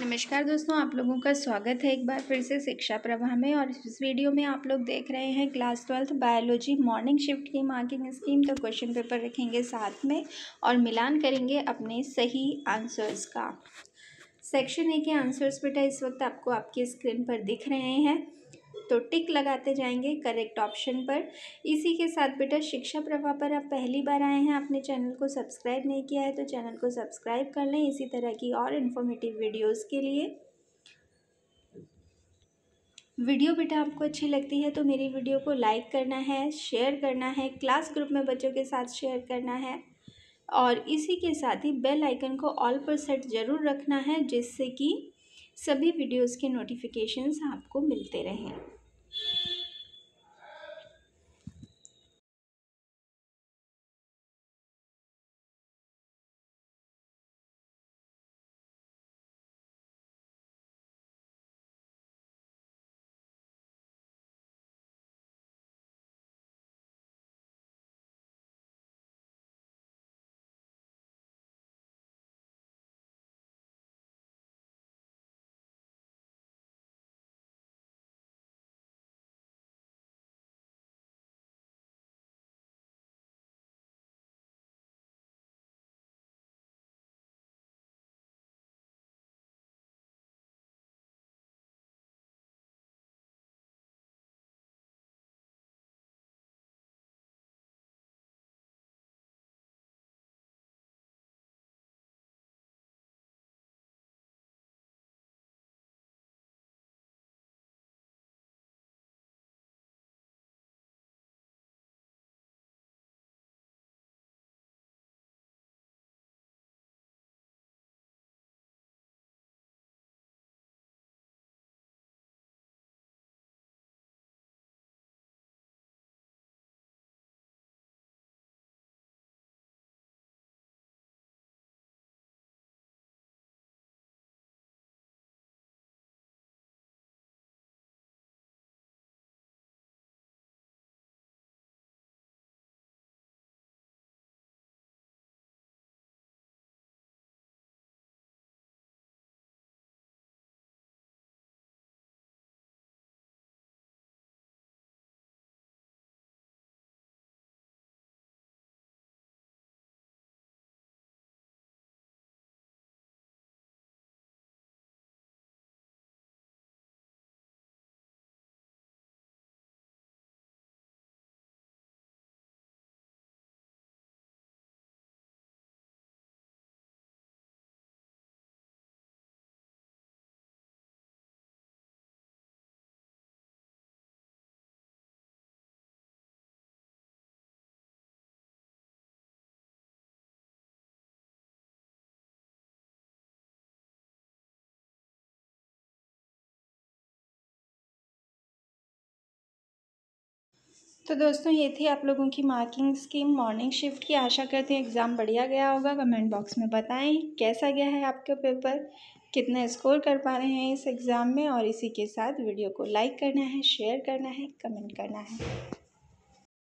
नमस्कार दोस्तों आप लोगों का स्वागत है एक बार फिर से शिक्षा प्रवाह में और इस वीडियो में आप लोग देख रहे हैं class twelfth biology morning shift की मार्किंग स्कीम तो क्वेश्चन पेपर रखेंगे साथ में और मिलान करेंगे अपने सही आंसर्स का सेक्शन ए के आंसर्स बेटा इस वक्त आपको आपकी स्क्रीन पर दिख रहे हैं तो टिक लगाते जाएंगे करेक्ट ऑप्शन पर इसी के साथ बेटा शिक्षा प्रभाव पर आप पहली बार आए हैं आपने चैनल को सब्सक्राइब नहीं किया है तो चैनल को सब्सक्राइब कर लें इसी तरह की और इन्फॉर्मेटिव वीडियोज़ के लिए वीडियो बेटा आपको अच्छी लगती है तो मेरी वीडियो को लाइक करना है शेयर करना है क्लास ग्रुप में बच्चों के साथ शेयर करना है और इसी के साथ ही बेल आइकन को ऑल पर सेट ज़रूर रखना है जिससे कि सभी वीडियोस के नोटिफिकेशंस आपको मिलते रहें तो दोस्तों ये थे आप लोगों की मार्किंग स्कीम मॉर्निंग शिफ्ट की आशा करते हैं एग्ज़ाम बढ़िया गया होगा कमेंट बॉक्स में बताएं कैसा गया है आपका पेपर कितना स्कोर कर पा रहे हैं इस एग्ज़ाम में और इसी के साथ वीडियो को लाइक करना है शेयर करना है कमेंट करना है